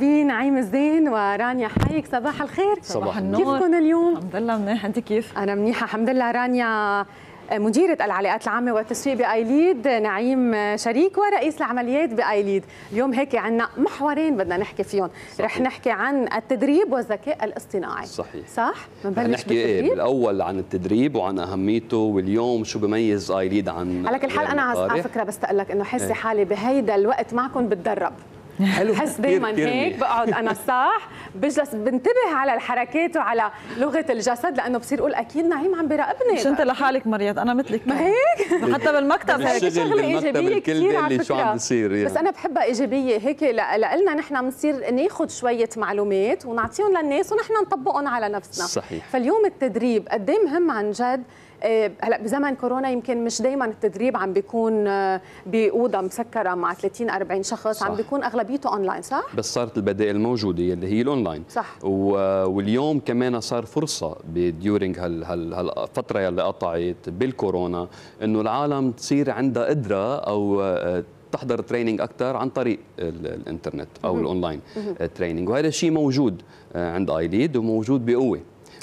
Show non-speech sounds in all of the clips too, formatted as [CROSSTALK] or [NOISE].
نعيم الزين ورانيا حيك صباح الخير صباح النور كيفكم اليوم؟ الحمد لله منيح انت كيف؟ انا منيحه الحمد لله رانيا آه، مديرة العلاقات العامة والتسويق بأيليد آه، نعيم آه، شريك ورئيس العمليات بأيليد اليوم هيك عندنا محورين بدنا نحكي فيهم صحيح. رح نحكي عن التدريب والذكاء الاصطناعي صحيح صح؟ نحكي إيه بالأول عن التدريب وعن أهميته واليوم شو بميز أيليد عن على كل حال أنا على فكرة بستقلك إنه حاسة إيه؟ حالي بهيدا الوقت معكم بتدرب حلو بحس دائما هيك بقعد انا صح بجلس بنتبه على الحركات وعلى لغه الجسد لانه بصير اقول اكيد نعيم عم بيراقبني مش انت لحالك مريض انا مثلك ما هيك حتى بالمكتب هيك شغله ايجابيه كثير اللي شو عم بيصير يعني. بس انا بحبها ايجابيه هيك لنا نحن بنصير ناخذ شويه معلومات ونعطيهم للناس ونحن نطبقهم على نفسنا صحيح فاليوم التدريب قد إيه مهم عن جد آه، هلا بزمن كورونا يمكن مش دائما التدريب عم بيكون باوضه مسكره مع 30 40 شخص صح. عم بيكون اغلبيته اونلاين صح بس صارت البدائل موجوده اللي هي الاونلاين صح واليوم كمان صار فرصه بديورنج هال هال هالفتره اللي قطعت بالكورونا انه العالم تصير عندها قدره او آه، تحضر تريننج اكثر عن طريق الانترنت او الاونلاين تريننج وهذا الشيء موجود آه، عند اي ليد وموجود بقوه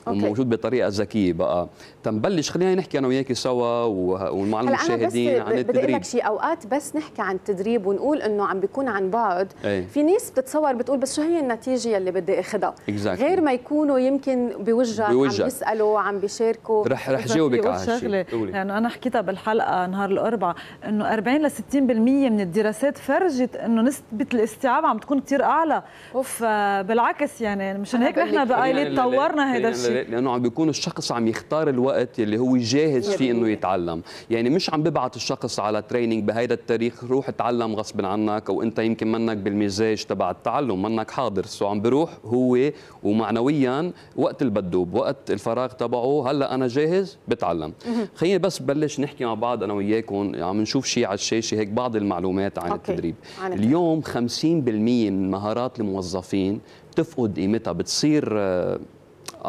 وموجود بطريقه ذكيه بقى تنبلش خلينا نحكي انا وياك سوا ومع المشاهدين عن التدريب بدي اقول لك شيء اوقات بس نحكي عن التدريب ونقول انه عم بيكون عن بعد أي. في ناس بتتصور بتقول بس شو هي النتيجه يلي بدي اخذها exactly. غير ما يكونوا يمكن بوجه عم بيسالوا عم بيشاركوا رح رح جاوبك على هالشيء لانه يعني انا حكيتها بالحلقه نهار الاربعاء انه 40 ل 60% من الدراسات فرجت انه نسبه الاستيعاب عم تكون كثير اعلى فبالعكس يعني مشان هيك نحن بقى تطورنا هذا الشيء لانه عم بيكون الشخص عم يختار الوقت اللي هو جاهز فيه انه يتعلم يعني مش عم ببعث الشخص على تريننج بهيدا التاريخ روح تعلم غصب عنك او انت يمكن منك بالمزاج تبع التعلم منك حاضر سو عم بروح هو ومعنويا وقت البدوب وقت الفراغ تبعه هلا انا جاهز بتعلم خلينا بس بلش نحكي مع بعض انا وياكم عم نشوف شيء على الشاشه هيك بعض المعلومات عن أوكي. التدريب عنك. اليوم 50% من مهارات الموظفين تفقد قيمتها بتصير آه،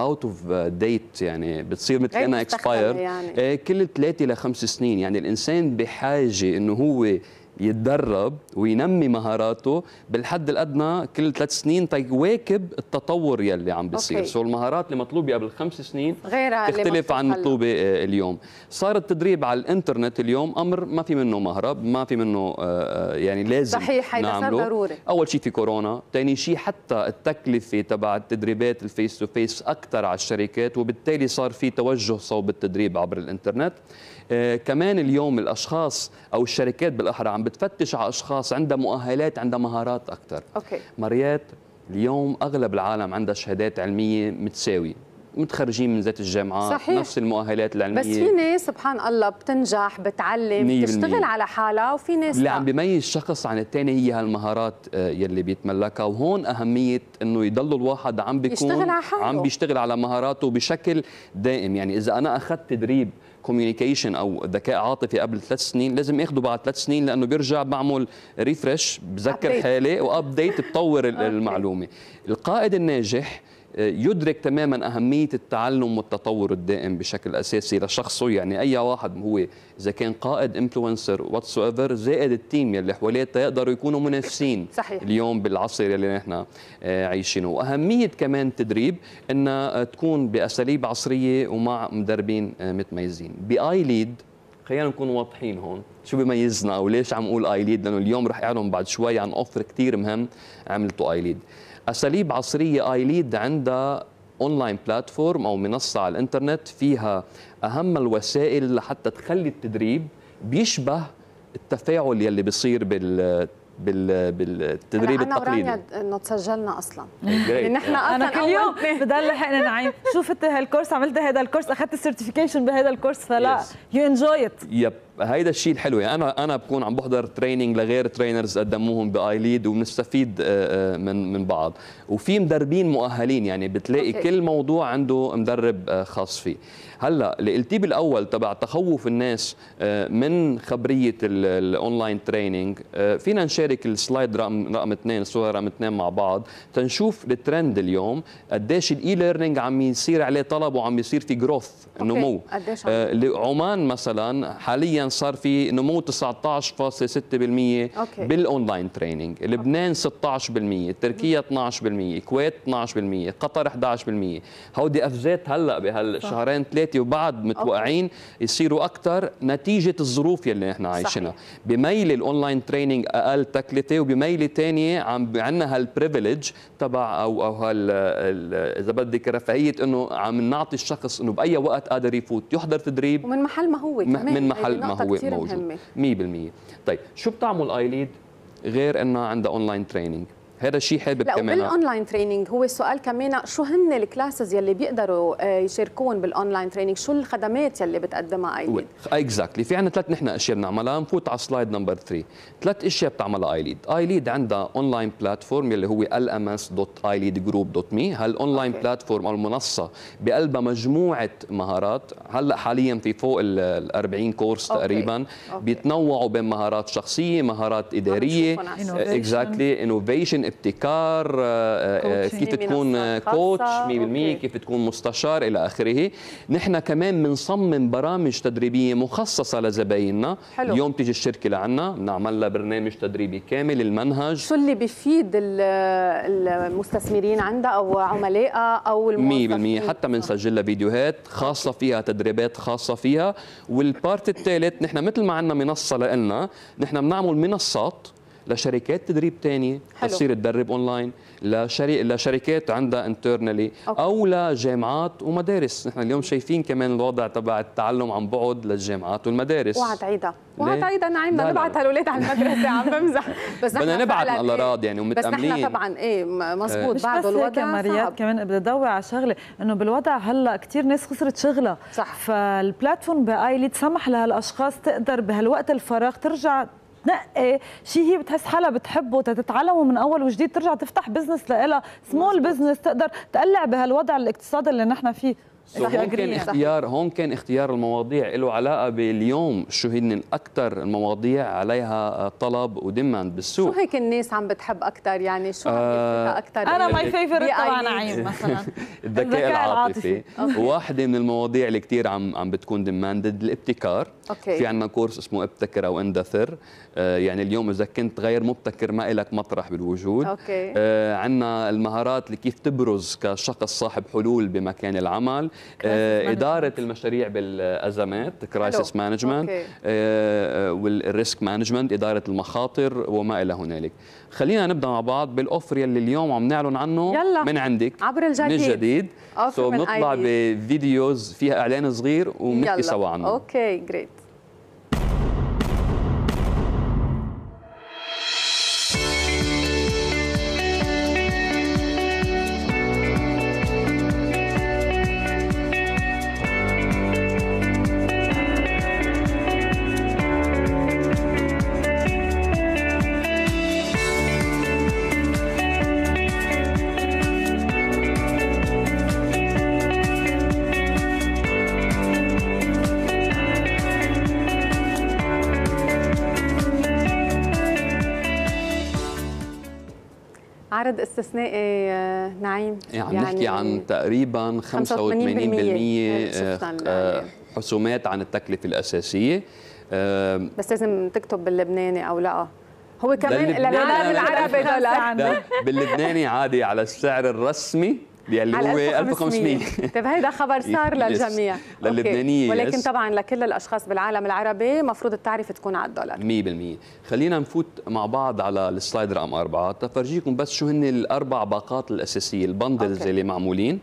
اوت اوف ديت يعني بتصير مثل انا اكسباير يعني. آه، كل ثلاثه لخمس سنين يعني الانسان بحاجه انه هو يتدرب وينمي مهاراته بالحد الادنى كل ثلاث سنين تيواكب التطور يلي عم بيصير سو المهارات اللي مطلوبه قبل خمس سنين غير تختلف عن مطلوبه آه، اليوم صار التدريب على الانترنت اليوم امر ما في منه مهرب ما في منه آه، آه، يعني لازم صحيح هذا صار ضروري اول شيء في كورونا ثاني شيء حتى التكلفه تبع التدريبات الفيس تو فيس اكثر على الشركات وبالتالي صار في توجه صوب التدريب عبر الانترنت كمان اليوم الاشخاص او الشركات بالاحرى عم بتفتش على اشخاص عندها مؤهلات عندها مهارات اكثر اوكي مريات اليوم اغلب العالم عندها شهادات علميه متساويه متخرجين من ذات الجامعات صحيح. نفس المؤهلات العلميه بس في ناس سبحان الله بتنجح بتعلم بتشتغل على حالها وفي ناس اللي عم بيميز شخص عن الثاني هي هالمهارات آه، يلي بيتملكها وهون اهميه انه يضل الواحد عم بيكون يشتغل على حاله. عم بيشتغل على مهاراته بشكل دائم يعني اذا انا اخذت تدريب كوميونيكيشن او ذكاء عاطفي قبل ثلاث سنين لازم اخده بعد ثلاث سنين لانه بيرجع بعمل ريفرش بذكر حالي وابديت بطور المعلومه القائد الناجح آه، يدرك تماما أهمية التعلم والتطور الدائم بشكل أساسي لشخصه يعني أي واحد هو إذا كان قائد إنفلونسر واتس ايفر زائد التيم يلي حواليه يقدروا يكونوا منافسين [LAUGHS] صحيح. اليوم بالعصر يلي نحن آه، عايشينه وأهمية كمان التدريب أنها تكون بأساليب عصرية ومع مدربين آه، متميزين بآي ليد خلينا نكون واضحين هون شو بيميزنا وليش عم اقول ايليد لانه اليوم رح اعلن بعد شوي عن اوفر كثير مهم عملته ايليد اساليب عصريه ايليد عندها اونلاين بلاتفورم او منصه على الانترنت فيها اهم الوسائل لحتى تخلي التدريب بيشبه التفاعل يلي بيصير بال بالتدريب التقليدي أنا انه تسجلنا اصلا mm-hmm. ان احنا انا كل يوم بضل لحقنا نعيم شفت هالكورس عملت هذا الكورس اخذت السيرتيفيكيشن بهذا الكورس فلا يو انجوي ات يب هيدا الشيء الحلو يعني انا انا بكون عم بحضر تريننج لغير ترينرز قدموهم باي ليد وبنستفيد آه، آه، من من بعض وفي مدربين مؤهلين يعني بتلاقي أوكي. كل موضوع عنده مدرب آه، خاص فيه هلا اللي قلتيه بالاول تبع تخوف الناس من خبريه الاونلاين تريننج فينا نشارك السلايد رقم رقم اثنين الصوره رقم اثنين مع بعض تنشوف الترند اليوم قديش الاي ليرنينج عم يصير عليه طلب وعم يصير في جروث نمو عمان مثلا حاليا كان صار في نمو 19.6% بالاونلاين تريننج لبنان 16% تركيا 12% الكويت 12% قطر 11% هودي افزات هلا بهالشهرين ثلاثه وبعد متوقعين يصيروا اكثر نتيجه الظروف يلي نحن عايشينها بميل الاونلاين تريننج اقل تكلفه وبميله ثانيه عم عندنا هالبريفليج تبع او او هال اذا بدك رفاهيه انه عم نعطي الشخص انه باي وقت قادر يفوت يحضر تدريب ومن محل ما هو من يعني محل ما هو هو موجود 100% طيب شو بتعمل ايليد غير انها عندها اونلاين تريننج هذا الشيء حابب لا كمان بالاونلاين تريننج هو السؤال كمان شو هن الكلاسز يلي بيقدروا آه، يشاركون بالاونلاين تريننج شو الخدمات يلي بتقدمها ايليد اكزاكتلي في عندنا ثلاث نحن اشياء بنعملها نفوت على سلايد نمبر 3 ثلاث اشياء بتعملها ايليد ايليد عندها اونلاين بلاتفورم يلي هو lms.ileadgroup.me هالاونلاين بلاتفورم او المنصه بقلبها مجموعه مهارات هلا حاليا في فوق ال 40 كورس تقريبا بيتنوعوا بين مهارات شخصيه مهارات اداريه اكزاكتلي انوفيشن ابتكار آه، آه، آه، كيف تكون كوتش 100% كيف تكون مستشار الى اخره نحن كمان بنصمم برامج تدريبيه مخصصه لزبايننا اليوم تيجي الشركه لعنا بنعمل لها برنامج تدريبي كامل المنهج شو اللي بيفيد المستثمرين عندها او عملائها او الموظفين 100% حتى بنسجل لها فيديوهات خاصه فيها تدريبات خاصه فيها والبارت الثالث نحن مثل ما عندنا منصه لنا نحن بنعمل منصات لشركات تدريب ثانيه تصير تدرب اونلاين لشري... لشركات عندها انترنالي او لجامعات ومدارس نحن اليوم شايفين كمان الوضع تبع التعلم عن بعد للجامعات والمدارس وهتعيدها وهتعيدها نعيم بدنا نبعث هالولاد على المدرسه عم بمزح بس بدنا نبعث على إيه، الاراضي يعني ومتاملين بس نحن طبعا ايه مزبوط بعده الوضع مريات كمان بدي ادور على شغله انه بالوضع هلا كثير ناس خسرت شغلها صح فالبلاتفورم بايلي تسمح لهالاشخاص تقدر بهالوقت الفراغ ترجع بتنقي إيه، شيء هي بتحس حالها بتحبه تتعلمه من اول وجديد ترجع تفتح بزنس لها سمول بزنس تقدر تقلع بهالوضع الاقتصادي اللي نحن فيه So هون كان اختيار هون كان اختيار المواضيع له علاقه باليوم شو هن اكثر المواضيع عليها آه، طلب وديماند بالسوق شو هيك الناس عم بتحب اكثر يعني شو آه اكثر انا ماي فيفورت تبع نعيم مثلا [LAUGHS] الذكاء العاطفي واحده من المواضيع اللي كثير عم عم بتكون ديماندد الابتكار أوكي. في عندنا كورس اسمه ابتكر او اندثر آه، يعني اليوم اذا كنت غير مبتكر ما لك مطرح بالوجود أوكي. آه، عندنا المهارات اللي كيف تبرز كشخص صاحب حلول بمكان العمل آه، اداره المشاريع بالازمات كرايسيس مانجمنت والريسك مانجمنت اداره المخاطر وما الى هنالك خلينا نبدا مع بعض بالاوفر يلي اليوم عم نعلن عنه يلا. من عندك عبر الجديد من الجديد سو so بنطلع بفيديوز فيها اعلان صغير ونحكي سوا عنه اوكي جريت عدد استثنائي نعيم يعني عم نحكي عن تقريبا 85% حسومات عن التكلفه الاساسيه بس لازم تكتب باللبناني او لا هو كمان للعالم العربي دولار باللبناني عادي على السعر الرسمي بيقلبوا هو 1500 طيب هيدا خبر [LAUGHS] صار للجميع [LAUGHS] للبنانيه ولكن طبعا لكل الاشخاص بالعالم العربي مفروض التعريف تكون على الدولار 100% خلينا نفوت مع بعض على السلايد رقم أربعة تفرجيكم بس شو هن الاربع باقات الاساسيه البندلز اللي معمولين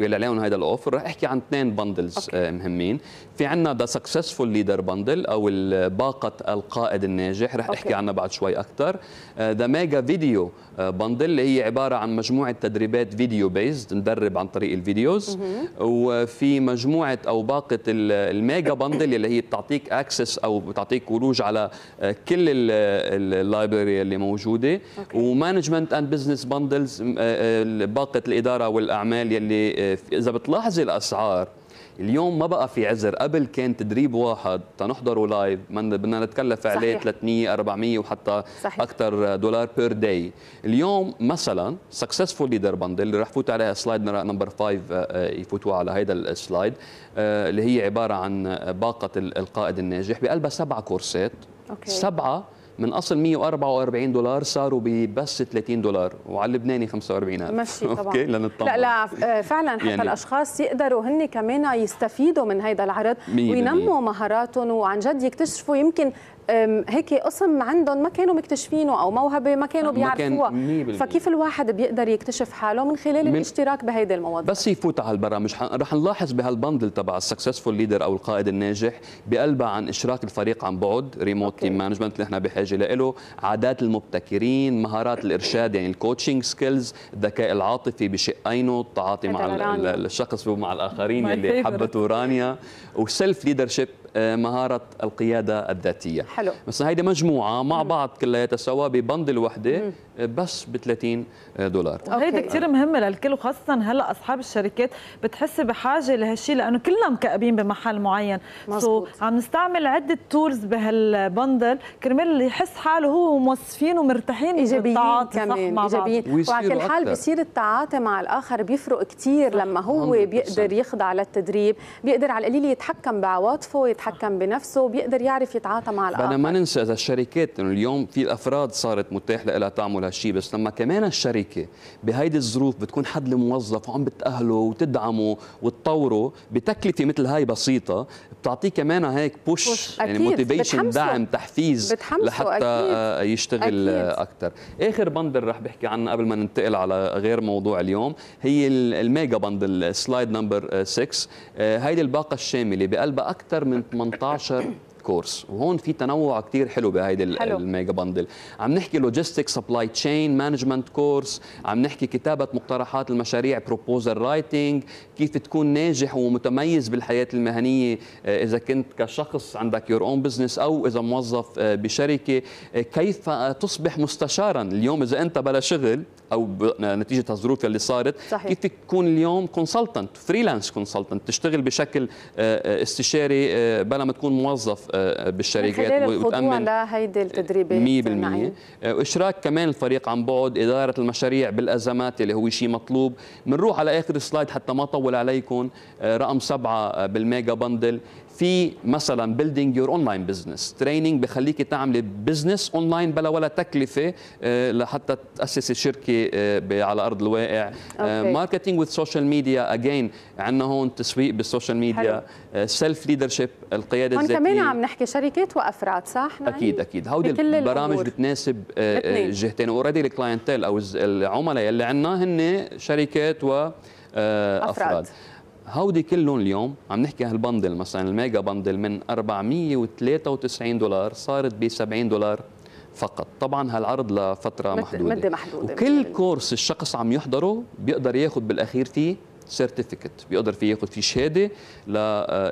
ويلا لهم هذا الاوفر رح احكي عن اثنين بندلز آه، مهمين في عندنا ذا سكسسفول ليدر بندل او باقه القائد الناجح رح أوكي. احكي عنها بعد شوي اكثر ذا ميجا فيديو بندل اللي هي عباره عن مجموعه تدريبات فيديو بيزد ندرب عن طريق الفيديوز مم. وفي مجموعه او باقه الميجا بندل اللي هي بتعطيك اكسس او بتعطيك ولوج على آه، كل اللايبرري اللي موجوده ومانجمنت اند بزنس بندلز باقه الاداره والاعمال يلي آه، اذا بتلاحظي الاسعار اليوم ما بقى في عذر قبل كان تدريب واحد تنحضره لايف بدنا نتكلف عليه 300 400 وحتى صحيح. اكثر دولار بير داي اليوم مثلا سكسسفول ليدر بندل اللي رح فوت عليها سلايد نمبر 5 يفوتوا على هذا السلايد آه، اللي هي عباره عن باقه القائد الناجح بقلبها سبعه كورسات أوكي. سبعه من اصل 144 دولار صاروا ببس 30 دولار وعلى اللبناني 45000 ماشي طبعا اوكي لنطمن لا لا آه، فعلا حتى يعني الاشخاص يقدروا هن كمان يستفيدوا من هيدا العرض وينموا مهاراتهم وعن جد يكتشفوا يمكن هيك قسم عندهم ما كانوا مكتشفينه او موهبه ما كانوا بيعرفوها فكيف الواحد بيقدر يكتشف حاله من خلال من الاشتراك بهيدي المواد بس يفوت على البرامج رح نلاحظ بهالبندل تبع السكسسفول ليدر او القائد الناجح بقلبها عن اشراك الفريق عن بعد ريموت تيم مانجمنت اللي احنا بحاجه له عادات المبتكرين مهارات الارشاد يعني الكوتشنج سكيلز الذكاء العاطفي بشقينه التعاطي مع الشخص ومع الاخرين اللي حبته رانيا وسيلف ليدرشيب آه، مهاره القياده الذاتيه حلو بس هيدي مجموعه مع بعض كلياتها سوا ببندل وحده آه، بس ب 30 دولار وهيدي كثير مهمه للكل وخاصه هلا اصحاب الشركات بتحس بحاجه لهالشيء لانه كلنا مكأبين بمحل معين سو so عم نستعمل عده تولز بهالبندل كرمال اللي يحس حاله هو موصفين ومرتاحين ايجابيين كمان ايجابيين وعلى كل حال بصير التعاطي مع الاخر بيفرق كثير لما هو بيقدر يخضع للتدريب بيقدر على القليل يتحكم بعواطفه بيتحكم بنفسه وبيقدر يعرف يتعاطى مع الاخر بدنا ما ننسى اذا الشركات انه اليوم في افراد صارت متاح لها تعمل هالشيء بس لما كمان الشركه بهيدي الظروف بتكون حد الموظف وعم بتاهله وتدعمه وتطوره بتكلفه مثل هاي بسيطه بتعطيه كمان هيك بوش, بوش. يعني موتيفيشن دعم تحفيز بتحمسه لحتى أكيد. يشتغل اكثر اخر بندل رح بحكي عنه قبل ما ننتقل على غير موضوع اليوم هي الميجا بندل سلايد نمبر 6 هيدي الباقه الشامله بقلبها اكثر من 18 كورس وهون في تنوع كثير حلو بهيدي الميجا بندل عم نحكي لوجيستيك سبلاي تشين مانجمنت كورس عم نحكي كتابه مقترحات المشاريع بروبوزل رايتنج كيف تكون ناجح ومتميز بالحياه المهنيه آه، اذا كنت كشخص عندك يور اون بزنس او اذا موظف آه، بشركه آه، كيف تصبح مستشارا اليوم اذا انت بلا شغل او نتيجه الظروف اللي صارت صحيح. كيف تكون اليوم كونسلتنت فريلانس كونسلتنت تشتغل بشكل آه، آه، استشاري آه، بلا ما تكون موظف بالشركات وتامن لهيدي التدريبات 100% واشراك كمان الفريق عن بعد اداره المشاريع بالازمات اللي هو شيء مطلوب بنروح على اخر السلايد حتى ما اطول عليكم رقم سبعة بالميجا بندل في مثلا بيلدينج يور اونلاين بزنس تريننج بخليك تعملي بزنس اونلاين بلا ولا تكلفه آه، لحتى تاسسي شركه آه، على ارض الواقع ماركتينج وذ سوشيال ميديا اجين عندنا هون تسويق بالسوشيال ميديا سيلف ليدرشيب القياده الذاتيه هون كمان عم نحكي شركات وافراد صح نعم. اكيد اكيد هودي البرامج بتناسب الجهتين اوريدي الكلاينتيل او العملاء اللي عندنا هن شركات وافراد آه، أفراد. هودي كلهم اليوم عم نحكي هالبندل مثلا الميجا بندل من 493 دولار صارت ب 70 دولار فقط طبعا هالعرض لفتره مد محدوده مده محدوده وكل كورس الشخص عم يحضره بيقدر ياخذ بالاخير فيه سيرتيفيكت بيقدر فيه ياخد فيه شهاده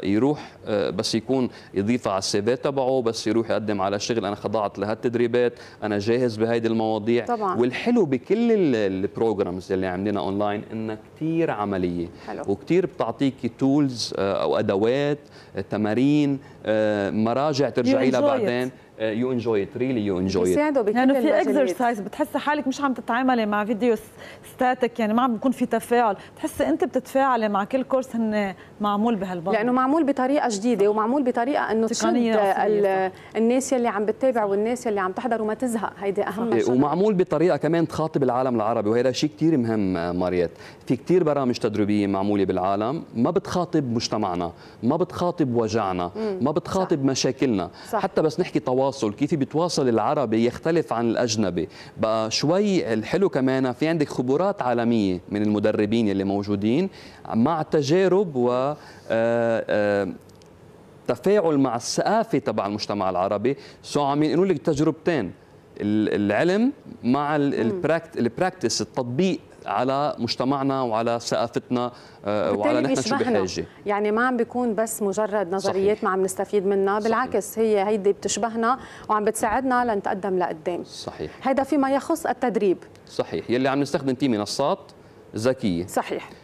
ليروح آه، آه، بس يكون يضيفها على السي تبعه بس يروح يقدم على شغل انا خضعت لهالتدريبات انا جاهز بهيدي المواضيع طبعا. والحلو بكل البروجرامز اللي عاملينها اونلاين انها كثير عمليه حلو. وكثير بتعطيك تولز آه، او ادوات تمارين مراجع ترجعي لها بعدين يو انجوي ات ريلي يو انجوي ات لانه في اكسرسايز بتحسي حالك مش عم تتعاملي مع فيديو ستاتيك يعني ما عم بيكون في تفاعل بتحسي انت بتتفاعلي مع كل كورس هن معمول بهالبرنامج لانه معمول بطريقه جديده ومعمول بطريقه انه تشد الناس يلي عم بتتابع والناس يلي عم تحضر وما تزهق هيدي اهم شيء ومعمول بطريقه كمان تخاطب العالم العربي وهذا شيء كثير مهم ماريت في كثير برامج تدريبيه معموله بالعالم ما بتخاطب مجتمعنا ما بتخاطب وجعنا ما بتخاطب صح. مشاكلنا صح. حتى بس نحكي طوال التواصل كيف بيتواصل العربي يختلف عن الأجنبي بقى شوي الحلو كمان في عندك خبرات عالمية من المدربين اللي موجودين مع تجارب و آه، آه، تفاعل مع الثقافة تبع المجتمع العربي سو عم ينقلوا لك تجربتين العلم مع البراكتس التطبيق على مجتمعنا وعلى ثقافتنا آه، وعلى نحن شو بحاجه يعني ما عم بيكون بس مجرد نظريات صحيح. ما عم نستفيد منها بالعكس هي هيدي بتشبهنا وعم بتساعدنا لنتقدم لقدام صحيح هذا فيما يخص التدريب صحيح يلي عم نستخدم فيه منصات ذكيه صحيح